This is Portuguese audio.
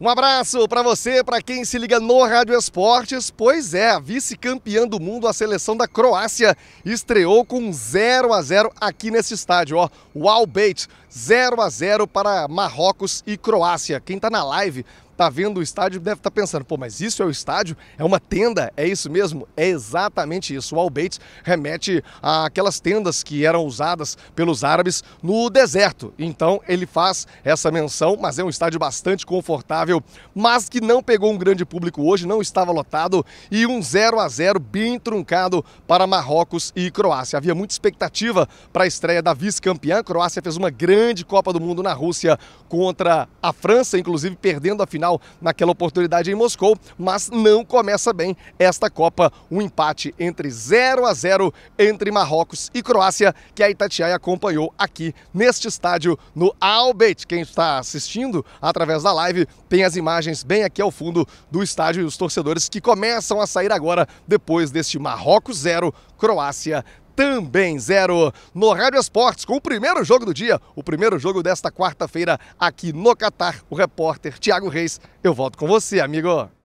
Um abraço para você, para quem se liga no Rádio Esportes. Pois é, a vice-campeã do mundo, a seleção da Croácia estreou com 0 a 0 aqui nesse estádio, ó. O Albeit 0 a 0 para Marrocos e Croácia. Quem tá na live está vendo o estádio deve estar tá pensando, pô, mas isso é o estádio? É uma tenda? É isso mesmo? É exatamente isso. O Albates remete àquelas tendas que eram usadas pelos árabes no deserto. Então ele faz essa menção, mas é um estádio bastante confortável, mas que não pegou um grande público hoje, não estava lotado e um 0 a 0 bem truncado para Marrocos e Croácia. Havia muita expectativa para a estreia da vice-campeã. Croácia fez uma grande Copa do Mundo na Rússia contra a França, inclusive perdendo a final final naquela oportunidade em Moscou, mas não começa bem esta Copa. Um empate entre 0 a 0 entre Marrocos e Croácia, que a Itatiaia acompanhou aqui neste estádio no Albeit. Quem está assistindo através da live tem as imagens bem aqui ao fundo do estádio e os torcedores que começam a sair agora depois deste Marrocos 0, Croácia também zero. No Rádio Esportes, com o primeiro jogo do dia, o primeiro jogo desta quarta-feira aqui no Catar, o repórter Tiago Reis. Eu volto com você, amigo.